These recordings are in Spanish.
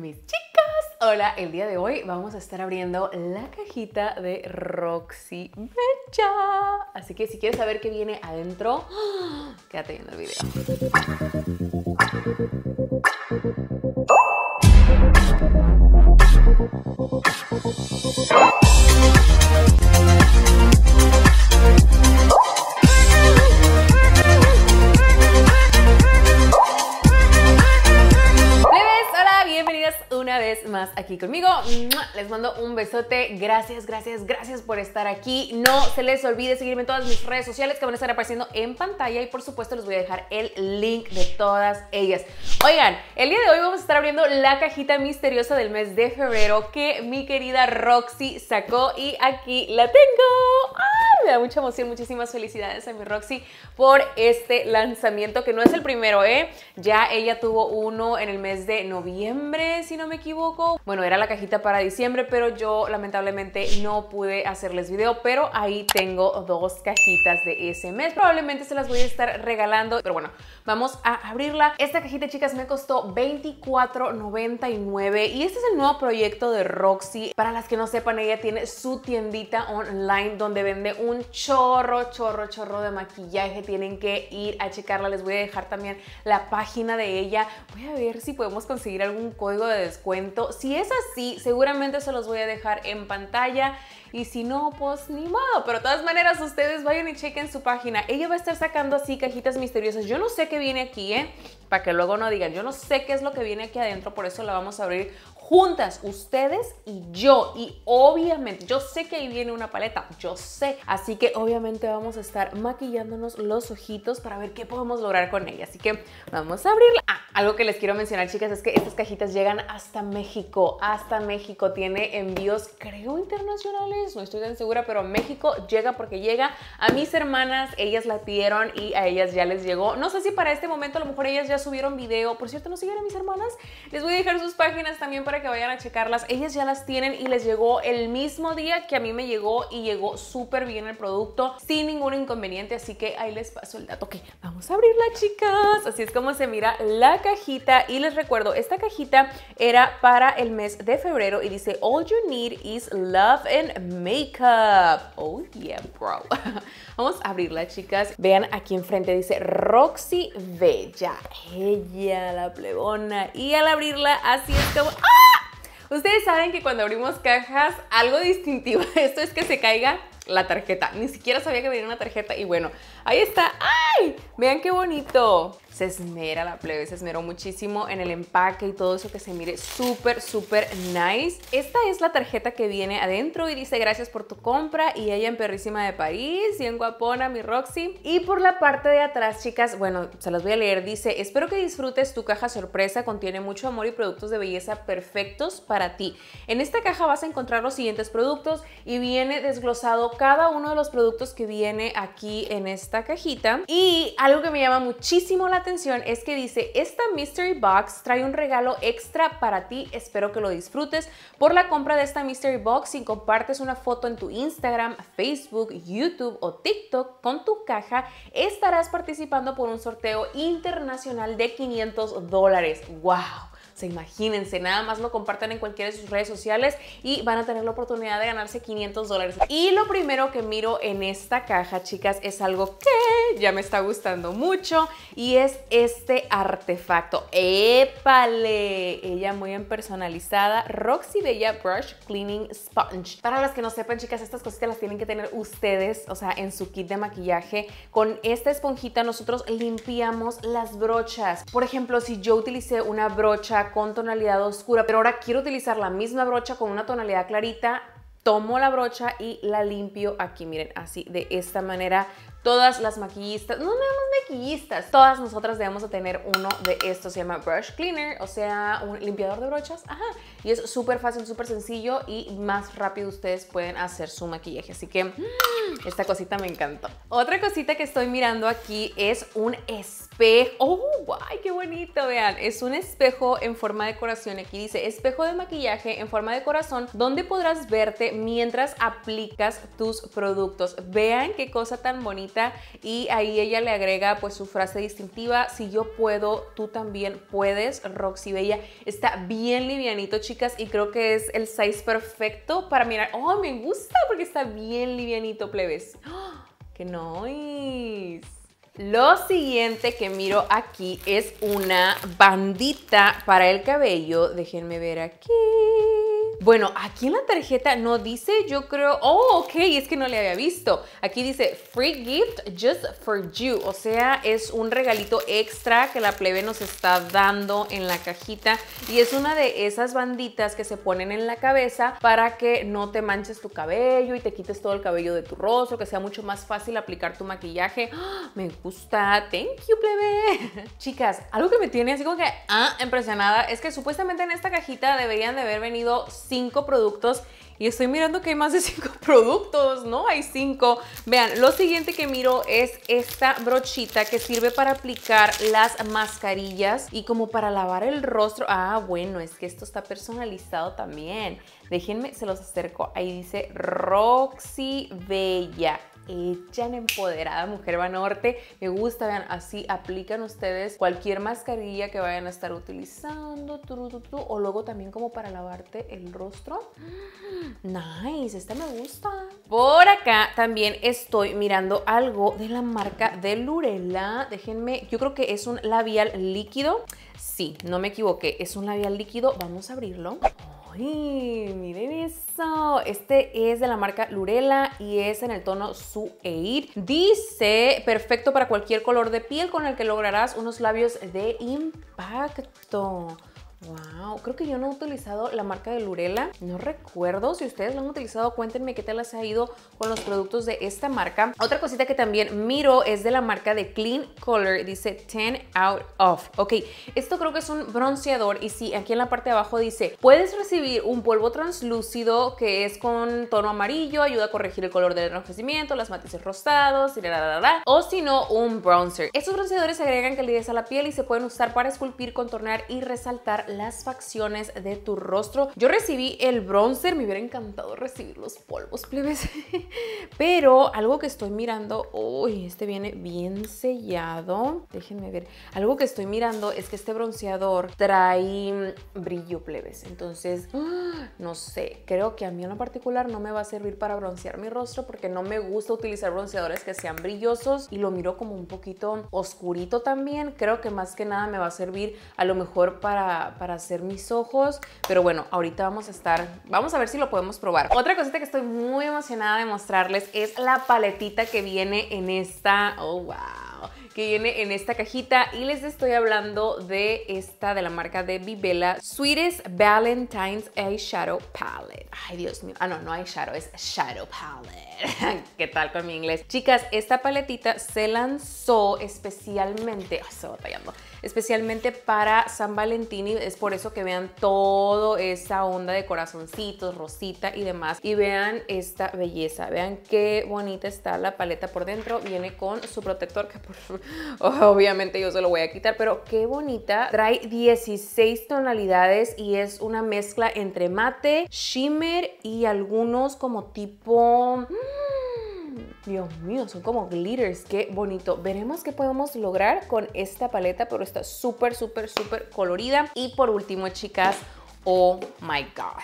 Mis chicas, hola, el día de hoy vamos a estar abriendo la cajita de Roxy Mecha. Así que si quieres saber qué viene adentro, quédate viendo el video. más aquí conmigo. Les mando un besote. Gracias, gracias, gracias por estar aquí. No se les olvide seguirme en todas mis redes sociales que van a estar apareciendo en pantalla y por supuesto les voy a dejar el link de todas ellas. Oigan, el día de hoy vamos a estar abriendo la cajita misteriosa del mes de febrero que mi querida Roxy sacó y aquí la tengo. Me da mucha emoción, muchísimas felicidades a mi Roxy por este lanzamiento que no es el primero, ¿eh? Ya ella tuvo uno en el mes de noviembre, si no me equivoco bueno, era la cajita para diciembre, pero yo lamentablemente no pude hacerles video, pero ahí tengo dos cajitas de ese mes. Probablemente se las voy a estar regalando, pero bueno, Vamos a abrirla. Esta cajita, chicas, me costó $24.99 y este es el nuevo proyecto de Roxy. Para las que no sepan, ella tiene su tiendita online donde vende un chorro, chorro, chorro de maquillaje. Tienen que ir a checarla. Les voy a dejar también la página de ella. Voy a ver si podemos conseguir algún código de descuento. Si es así, seguramente se los voy a dejar en pantalla. Y si no, pues ni modo. Pero de todas maneras, ustedes vayan y chequen su página. Ella va a estar sacando así cajitas misteriosas. Yo no sé qué viene aquí, ¿eh? Para que luego no digan, yo no sé qué es lo que viene aquí adentro, por eso la vamos a abrir juntas, ustedes y yo. Y obviamente, yo sé que ahí viene una paleta, yo sé. Así que obviamente vamos a estar maquillándonos los ojitos para ver qué podemos lograr con ella. Así que vamos a abrirla. Ah, algo que les quiero mencionar, chicas, es que estas cajitas llegan hasta México. Hasta México tiene envíos, creo, internacionales. No estoy tan segura, pero México llega porque llega a mis hermanas. Ellas la pidieron y a ellas ya les llegó. No sé si para este momento a lo mejor ellas ya subieron video. Por cierto, no siguen a mis hermanas. Les voy a dejar sus páginas también para que vayan a checarlas. Ellas ya las tienen y les llegó el mismo día que a mí me llegó y llegó súper bien el producto sin ningún inconveniente. Así que ahí les paso el dato. Ok, vamos a abrirla, chicas. Así es como se mira la cajita. Y les recuerdo, esta cajita era para el mes de febrero y dice All you need is love and makeup. Oh yeah, bro. Vamos a abrirla, chicas. Vean aquí enfrente dice Roxy Bella. Ella, la plebona. Y al abrirla, así es como... ¡Ah! Ustedes saben que cuando abrimos cajas, algo distintivo esto es que se caiga la tarjeta. Ni siquiera sabía que venía una tarjeta y bueno, Ahí está. ¡Ay! Vean qué bonito. Se esmera la plebe, se esmeró muchísimo en el empaque y todo eso que se mire súper, súper nice. Esta es la tarjeta que viene adentro y dice gracias por tu compra y ella en perrísima de París, en guapona mi Roxy. Y por la parte de atrás, chicas, bueno, se las voy a leer, dice, espero que disfrutes tu caja sorpresa, contiene mucho amor y productos de belleza perfectos para ti. En esta caja vas a encontrar los siguientes productos y viene desglosado cada uno de los productos que viene aquí en esta cajita. Y algo que me llama muchísimo la atención es que dice, esta mystery box trae un regalo extra para ti, espero que lo disfrutes. Por la compra de esta mystery box, si compartes una foto en tu Instagram, Facebook, YouTube o TikTok con tu caja, estarás participando por un sorteo internacional de 500 dólares. ¡Wow! se imagínense, nada más lo compartan en cualquiera de sus redes sociales y van a tener la oportunidad de ganarse 500 dólares. Y lo primero que miro en esta caja, chicas, es algo que ya me está gustando mucho y es este artefacto. ¡Épale! Ella muy bien personalizada, Roxy Bella Brush Cleaning Sponge. Para las que no sepan, chicas, estas cositas las tienen que tener ustedes, o sea, en su kit de maquillaje. Con esta esponjita nosotros limpiamos las brochas. Por ejemplo, si yo utilicé una brocha con tonalidad oscura, pero ahora quiero utilizar la misma brocha con una tonalidad clarita, tomo la brocha y la limpio aquí, miren, así de esta manera todas las maquillistas, no nada más maquillistas, todas nosotras debemos de tener uno de estos, se llama brush cleaner, o sea, un limpiador de brochas, ajá, y es súper fácil, súper sencillo y más rápido ustedes pueden hacer su maquillaje, así que mm, esta cosita me encantó. Otra cosita que estoy mirando aquí es un espejo, ¡oh, guay, qué bonito! Vean, es un espejo en forma de corazón, aquí dice espejo de maquillaje en forma de corazón, donde podrás verte mientras aplicas tus productos. Vean qué cosa tan bonita y ahí ella le agrega pues su frase distintiva, si yo puedo, tú también puedes, Roxy Bella. Está bien livianito, chicas, y creo que es el size perfecto para mirar. ¡Oh, me gusta! Porque está bien livianito, plebes. ¡Oh, ¡Qué nice! Lo siguiente que miro aquí es una bandita para el cabello. Déjenme ver aquí. Bueno, aquí en la tarjeta no dice, yo creo, oh, ok, es que no le había visto. Aquí dice free gift just for you, o sea, es un regalito extra que la plebe nos está dando en la cajita y es una de esas banditas que se ponen en la cabeza para que no te manches tu cabello y te quites todo el cabello de tu rostro, que sea mucho más fácil aplicar tu maquillaje. ¡Ah! me gusta, thank you, plebe. Chicas, algo que me tiene así como que ah, impresionada es que supuestamente en esta cajita deberían de haber venido cinco productos y estoy mirando que hay más de cinco productos, ¿no? Hay cinco. Vean, lo siguiente que miro es esta brochita que sirve para aplicar las mascarillas y como para lavar el rostro. Ah, bueno, es que esto está personalizado también. Déjenme, se los acerco. Ahí dice Roxy Bella. Echan empoderada mujer Banorte. Me gusta, vean, así aplican ustedes cualquier mascarilla que vayan a estar utilizando, o luego también como para lavarte el rostro. Nice, esta me gusta. Por acá también estoy mirando algo de la marca de Lurela. Déjenme, yo creo que es un labial líquido. Sí, no me equivoqué, es un labial líquido. Vamos a abrirlo. Miren eso. Este es de la marca Lurela y es en el tono Su Dice, perfecto para cualquier color de piel con el que lograrás unos labios de impacto. Wow, creo que yo no he utilizado la marca de Lurela. No recuerdo si ustedes lo han utilizado. Cuéntenme qué tal les ha ido con los productos de esta marca. Otra cosita que también miro es de la marca de Clean Color. Dice 10 out of. Ok, esto creo que es un bronceador. Y sí, aquí en la parte de abajo dice, puedes recibir un polvo translúcido que es con tono amarillo, ayuda a corregir el color del enrojecimiento, las matices rosados, y la, o si no, un bronzer. Estos bronceadores agregan calidez a la piel y se pueden usar para esculpir, contornar y resaltar las facciones de tu rostro. Yo recibí el bronzer, me hubiera encantado recibir los polvos, plebes. Pero algo que estoy mirando, uy, este viene bien sellado. Déjenme ver. Algo que estoy mirando es que este bronceador trae brillo, plebes. Entonces, no sé, creo que a mí en lo particular no me va a servir para broncear mi rostro porque no me gusta utilizar bronceadores que sean brillosos y lo miro como un poquito oscurito también. Creo que más que nada me va a servir a lo mejor para para, hacer mis ojos. Pero bueno, ahorita vamos a estar, vamos a ver si lo podemos probar. Otra cosita que estoy muy emocionada de mostrarles es la paletita que viene en esta, oh wow, que viene en esta cajita. Y les estoy hablando de esta, de la marca de Vivela, Sweetest Valentine's Eyeshadow Palette. Ay, Dios mío. Ah, no, no eyeshadow, es shadow palette. ¿Qué tal con mi inglés? Chicas, esta paletita se lanzó especialmente... Ah, se va especialmente para San Valentín y es por eso que vean toda esa onda de corazoncitos, rosita y demás. Y vean esta belleza, vean qué bonita está la paleta por dentro. Viene con su protector que obviamente yo se lo voy a quitar, pero qué bonita. Trae 16 tonalidades y es una mezcla entre mate, shimmer y algunos como tipo... Mm, Dios mío, son como glitters, qué bonito. Veremos qué podemos lograr con esta paleta, pero está súper, súper, súper colorida. Y por último, chicas, oh my god.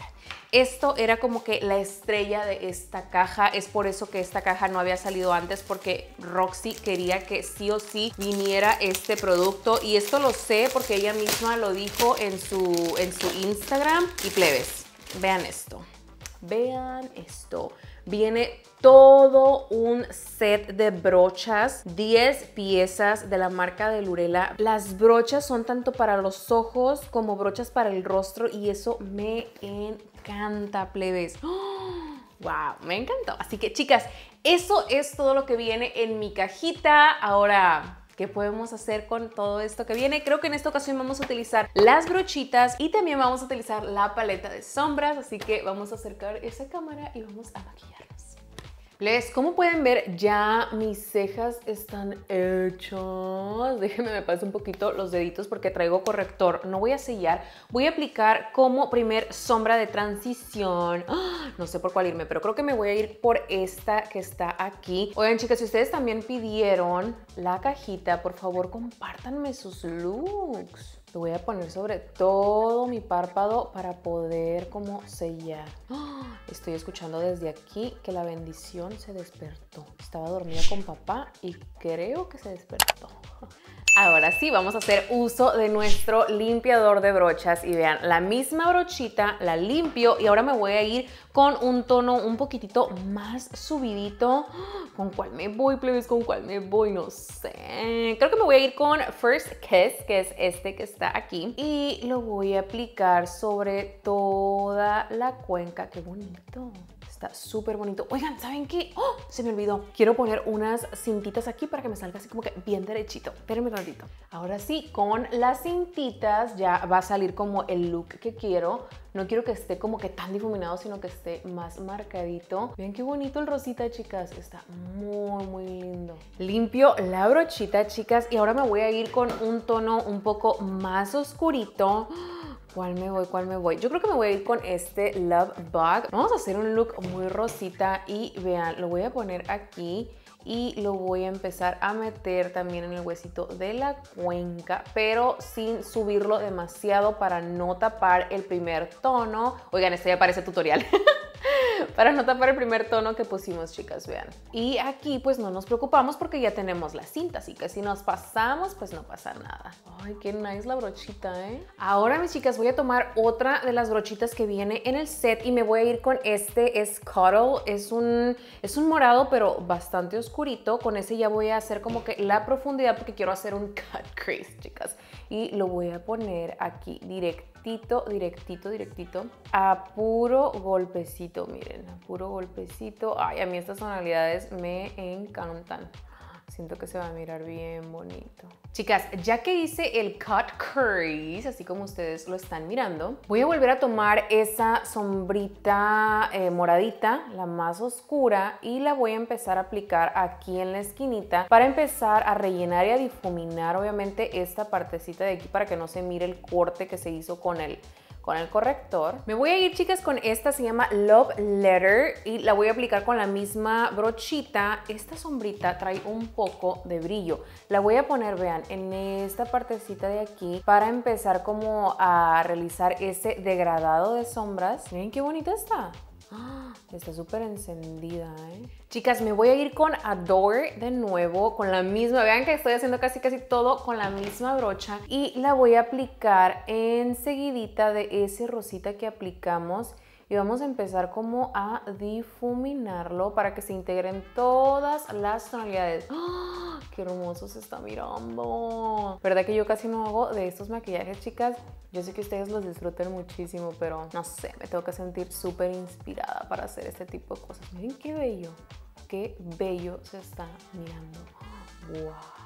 Esto era como que la estrella de esta caja, es por eso que esta caja no había salido antes porque Roxy quería que sí o sí viniera este producto y esto lo sé porque ella misma lo dijo en su, en su Instagram y plebes, vean esto. Vean esto. Viene todo un set de brochas, 10 piezas de la marca de Lurela. Las brochas son tanto para los ojos como brochas para el rostro y eso me encanta, plebes. ¡Wow! ¡Oh! Me encantó. Así que chicas, eso es todo lo que viene en mi cajita. Ahora podemos hacer con todo esto que viene. Creo que en esta ocasión vamos a utilizar las brochitas y también vamos a utilizar la paleta de sombras, así que vamos a acercar esa cámara y vamos a maquillar. Les, como pueden ver, ya mis cejas están hechas. Déjenme, me paso un poquito los deditos porque traigo corrector. No voy a sellar. Voy a aplicar como primer sombra de transición. No sé por cuál irme, pero creo que me voy a ir por esta que está aquí. Oigan, chicas, si ustedes también pidieron la cajita, por favor, compártanme sus looks. Lo voy a poner sobre todo mi párpado para poder como sellar. Estoy escuchando desde aquí que la bendición se despertó. Estaba dormida con papá y creo que se despertó. Ahora sí, vamos a hacer uso de nuestro limpiador de brochas y vean, la misma brochita la limpio y ahora me voy a ir con un tono un poquitito más subidito. ¿Con cuál me voy, plebes? ¿Con cuál me voy? No sé. Creo que me voy a ir con First Kiss, que es este que está aquí. Y lo voy a aplicar sobre toda la cuenca. ¡Qué bonito! Está súper bonito. Oigan, ¿saben qué? ¡Oh! Se me olvidó. Quiero poner unas cintitas aquí para que me salga así como que bien derechito. Espérenme un ratito. Ahora sí, con las cintitas ya va a salir como el look que quiero. No quiero que esté como que tan difuminado, sino que esté más marcadito. Vean qué bonito el rosita, chicas. Está muy, muy lindo. Limpio la brochita, chicas. Y ahora me voy a ir con un tono un poco más oscurito. ¡Ah! ¿Cuál me voy? ¿Cuál me voy? Yo creo que me voy a ir con este Love Bug. Vamos a hacer un look muy rosita y vean, lo voy a poner aquí y lo voy a empezar a meter también en el huesito de la cuenca, pero sin subirlo demasiado para no tapar el primer tono. Oigan, este ya parece tutorial. para no tapar el primer tono que pusimos, chicas, vean. Y aquí pues no nos preocupamos porque ya tenemos la cinta, así que si nos pasamos, pues no pasa nada. Ay, qué nice la brochita, ¿eh? Ahora, mis chicas, voy a tomar otra de las brochitas que viene en el set y me voy a ir con este, es es un, es un morado pero bastante oscurito, con ese ya voy a hacer como que la profundidad porque quiero hacer un cut crease, chicas. Y lo voy a poner aquí directo directito, directito, directito, a puro golpecito, miren, a puro golpecito. Ay, a mí estas tonalidades me encantan. Siento que se va a mirar bien bonito. Chicas, ya que hice el cut crease, así como ustedes lo están mirando, voy a volver a tomar esa sombrita eh, moradita, la más oscura, y la voy a empezar a aplicar aquí en la esquinita para empezar a rellenar y a difuminar obviamente esta partecita de aquí para que no se mire el corte que se hizo con el con el corrector. Me voy a ir, chicas, con esta, se llama Love Letter y la voy a aplicar con la misma brochita. Esta sombrita trae un poco de brillo. La voy a poner, vean, en esta partecita de aquí para empezar como a realizar ese degradado de sombras. Miren qué bonita está. Está súper encendida, ¿eh? Chicas, me voy a ir con Adore de nuevo, con la misma. Vean que estoy haciendo casi casi todo con la misma brocha. Y la voy a aplicar enseguidita de ese rosita que aplicamos y vamos a empezar como a difuminarlo para que se integren todas las tonalidades. ¡Ah! ¡Qué hermoso se está mirando! ¿Verdad que yo casi no hago de estos maquillajes, chicas? Yo sé que ustedes los disfruten muchísimo, pero no sé, me tengo que sentir súper inspirada para hacer este tipo de cosas. Miren qué bello, qué bello se está mirando. ¡Wow!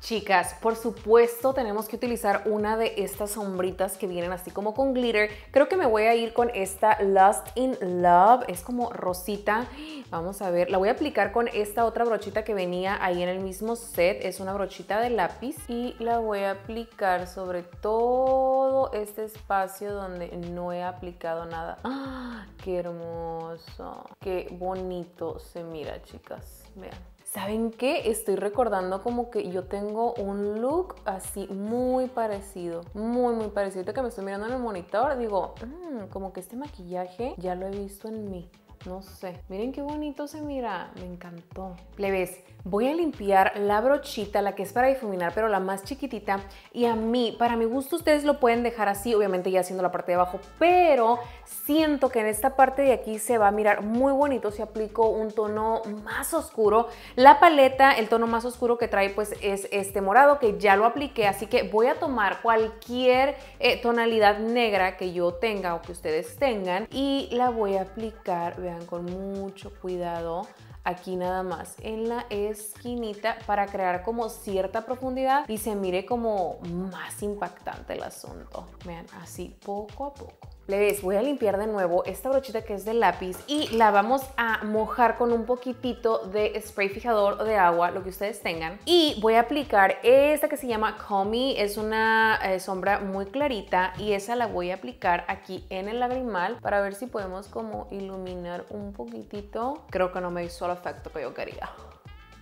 Chicas, por supuesto tenemos que utilizar una de estas sombritas que vienen así como con glitter. Creo que me voy a ir con esta Lust in Love, es como rosita. Vamos a ver, la voy a aplicar con esta otra brochita que venía ahí en el mismo set. Es una brochita de lápiz y la voy a aplicar sobre todo este espacio donde no he aplicado nada. ¡Ah! ¡Qué hermoso! ¡Qué bonito se mira, chicas! Vean. ¿Saben qué? Estoy recordando como que yo tengo un look así muy parecido, muy, muy parecido. que me estoy mirando en el monitor, digo, mm, como que este maquillaje ya lo he visto en mí. No sé. Miren qué bonito se mira. Me encantó. ves? voy a limpiar la brochita, la que es para difuminar, pero la más chiquitita. Y a mí, para mi gusto, ustedes lo pueden dejar así, obviamente ya haciendo la parte de abajo. Pero siento que en esta parte de aquí se va a mirar muy bonito si aplico un tono más oscuro. La paleta, el tono más oscuro que trae, pues es este morado, que ya lo apliqué. Así que voy a tomar cualquier eh, tonalidad negra que yo tenga o que ustedes tengan y la voy a aplicar, vean con mucho cuidado aquí nada más en la esquinita para crear como cierta profundidad y se mire como más impactante el asunto. Vean, así poco a poco. Le voy a limpiar de nuevo esta brochita que es de lápiz y la vamos a mojar con un poquitito de spray fijador o de agua, lo que ustedes tengan. Y voy a aplicar esta que se llama Call es una eh, sombra muy clarita y esa la voy a aplicar aquí en el lagrimal para ver si podemos como iluminar un poquitito. Creo que no me hizo el efecto que yo quería.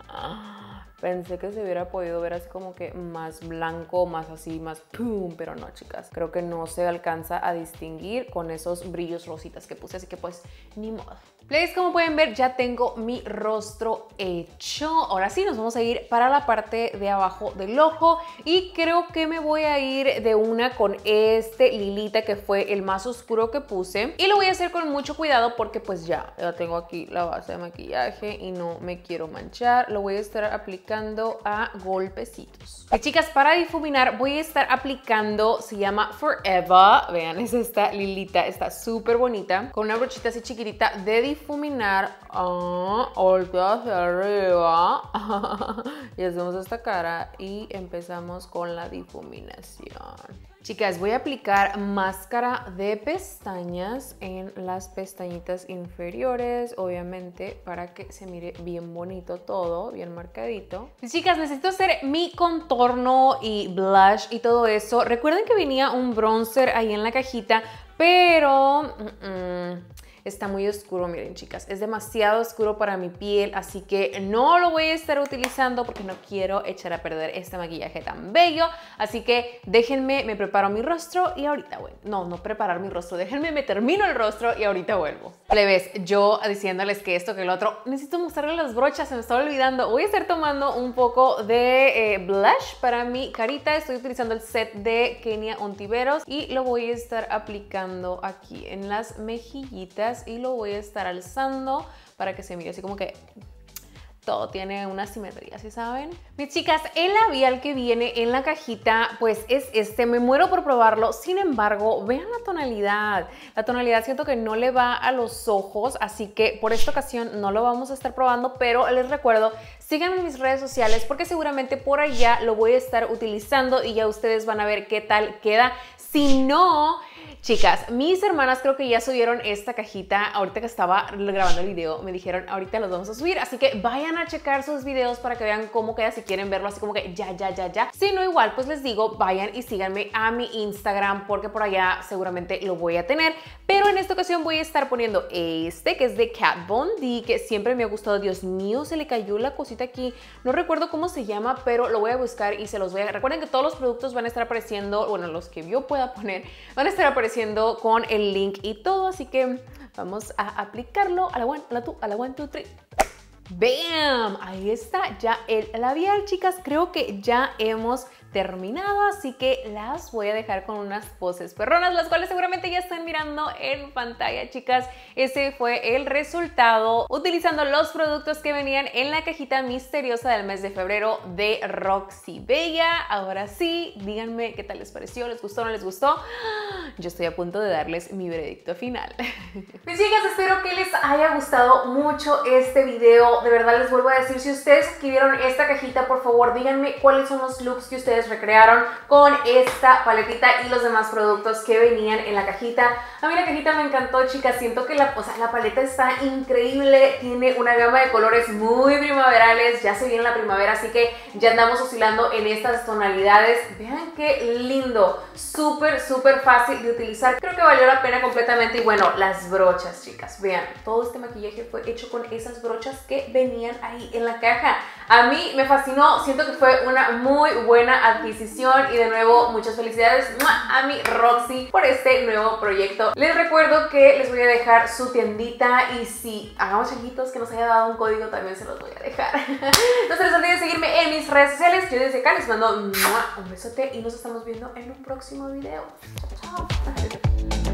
Ah. Pensé que se hubiera podido ver así como que más blanco, más así, más pum, pero no, chicas. Creo que no se alcanza a distinguir con esos brillos rositas que puse, así que pues ni modo. Ladies, como pueden ver, ya tengo mi rostro hecho. Ahora sí, nos vamos a ir para la parte de abajo del ojo y creo que me voy a ir de una con este lilita que fue el más oscuro que puse y lo voy a hacer con mucho cuidado porque pues ya, ya tengo aquí la base de maquillaje y no me quiero manchar. Lo voy a estar aplicando a golpecitos. chicas, para difuminar voy a estar aplicando, se llama Forever, vean, es esta lilita, está súper bonita, con una brochita así chiquitita de difuminar, ah, y hacemos esta cara y empezamos con la difuminación. Chicas, voy a aplicar máscara de pestañas en las pestañitas inferiores, obviamente para que se mire bien bonito todo, bien marcadito. Chicas, necesito hacer mi contorno y blush y todo eso. Recuerden que venía un bronzer ahí en la cajita, pero... Mm, mm, está muy oscuro, miren chicas, es demasiado oscuro para mi piel, así que no lo voy a estar utilizando porque no quiero echar a perder este maquillaje tan bello, así que déjenme, me preparo mi rostro y ahorita vuelvo. No, no preparar mi rostro, déjenme, me termino el rostro y ahorita vuelvo. ves? yo diciéndoles que esto, que lo otro, necesito mostrarles las brochas, se me estaba olvidando, voy a estar tomando un poco de eh, blush para mi carita, estoy utilizando el set de Kenia Ontiveros y lo voy a estar aplicando aquí en las mejillitas y lo voy a estar alzando para que se mire así como que todo tiene una simetría, ¿sí saben? Mis chicas, el labial que viene en la cajita, pues es este, me muero por probarlo, sin embargo, vean la tonalidad, la tonalidad siento que no le va a los ojos, así que por esta ocasión no lo vamos a estar probando, pero les recuerdo, síganme en mis redes sociales porque seguramente por allá lo voy a estar utilizando y ya ustedes van a ver qué tal queda, si no... Chicas, mis hermanas creo que ya subieron esta cajita. Ahorita que estaba grabando el video, me dijeron, ahorita los vamos a subir. Así que vayan a checar sus videos para que vean cómo queda si quieren verlo así como que ya, ya, ya, ya. Si no, igual, pues les digo, vayan y síganme a mi Instagram porque por allá seguramente lo voy a tener. Pero en esta ocasión voy a estar poniendo este, que es de Cat Bondi, que siempre me ha gustado. Dios mío, se le cayó la cosita aquí. No recuerdo cómo se llama, pero lo voy a buscar y se los voy a... Recuerden que todos los productos van a estar apareciendo, bueno, los que yo pueda poner, van a estar apareciendo con el link y todo, así que vamos a aplicarlo a la one, a la two, a la one, two, three. ¡Bam! Ahí está ya el labial, chicas. Creo que ya hemos terminado, así que las voy a dejar con unas poses perronas, las cuales seguramente ya están mirando en pantalla, chicas. Ese fue el resultado utilizando los productos que venían en la cajita misteriosa del mes de febrero de Roxy Bella. Ahora sí, díganme qué tal les pareció, les gustó o no les gustó yo estoy a punto de darles mi veredicto final. Mis chicas, espero que les haya gustado mucho este video. De verdad les vuelvo a decir, si ustedes escribieron esta cajita, por favor díganme cuáles son los looks que ustedes recrearon con esta paletita y los demás productos que venían en la cajita. A mí la cajita me encantó, chicas. Siento que la, la paleta está increíble. Tiene una gama de colores muy primaverales. Ya se viene la primavera, así que ya andamos oscilando en estas tonalidades. Vean qué lindo. Súper, súper fácil fácil de utilizar. Creo que valió la pena completamente. Y bueno, las brochas, chicas. Vean, todo este maquillaje fue hecho con esas brochas que venían ahí en la caja. A mí me fascinó. Siento que fue una muy buena adquisición. Y de nuevo, muchas felicidades a mi Roxy por este nuevo proyecto. Les recuerdo que les voy a dejar su tiendita. Y si hagamos chiquitos que nos haya dado un código, también se los voy a dejar. No se les olvide seguirme en mis redes sociales. Yo desde acá les mando un besote y nos estamos viendo en un próximo video. Oh,